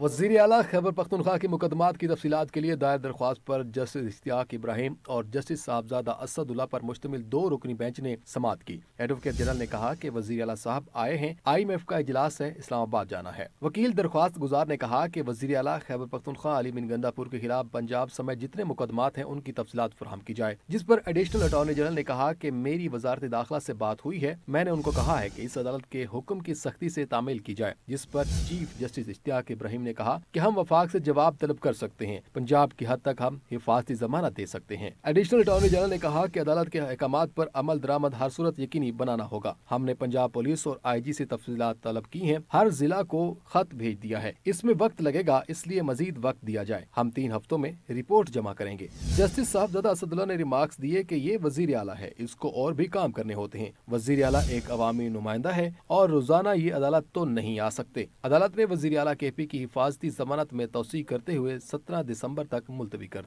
वजीर अली खैबर पख्तनख्वा के मुकदमात की तफसीत के लिए दायर दरख्वास्त पर जस्टिस इश्तियाक इब्राहिम और जस्टिस साहबजादा असदुल्ला पर मुश्तमिल दो रुकनी बेंच ने समात की एडवोकेट जनरल ने कहा कि वजीर अला साहब आए हैं आई एम एफ का इजलास है इस्लामाबाद जाना है वकील दरख्वास्त गुजार ने कहा की वजीर अला खैबर पख्तनख्वा अली बिन गंदापुर के खिलाफ पंजाब समेत जितने मुकदमा हैं उनकी तफसीत फराम की जाए जिस पर एडिशनल अटॉर्नी जनरल ने कहा की मेरी वजारत दाखिला ऐसी बात हुई है मैंने उनको कहा है की इस अदालत के हुक्म की सख्ती ऐसी तामील की जाए जिस पर चीफ जस्टिस इश्तियाक इब्राहिम ने ने कहा कि हम वफाक से जवाब तलब कर सकते हैं पंजाब की हद तक हम हिफाजती जमानत दे सकते हैं एडिशनल अटॉर्नी जनरल ने कहा की अदालत के अहकाम पर अमल दरामद हर सूरत यकीनी बनाना होगा हमने पंजाब पुलिस और आई जी ऐसी तफसीत तलब की है हर जिला को खत भेज दिया है इसमें वक्त लगेगा इसलिए मजीद वक्त दिया जाए हम तीन हफ्तों में रिपोर्ट जमा करेंगे जस्टिस साहबजादा असदुल्ला ने रिमार्क दिए की ये वजीर आला है इसको और भी काम करने होते हैं वजीर अला एक अवामी नुमाइंदा है और रोजाना ये अदालत तो नहीं आ सकते अदालत ने वजीर अला के पी की हिफाजत हिफाजती जमानत में तोसी करते हुए सत्रह दिसंबर तक मुलतवी कर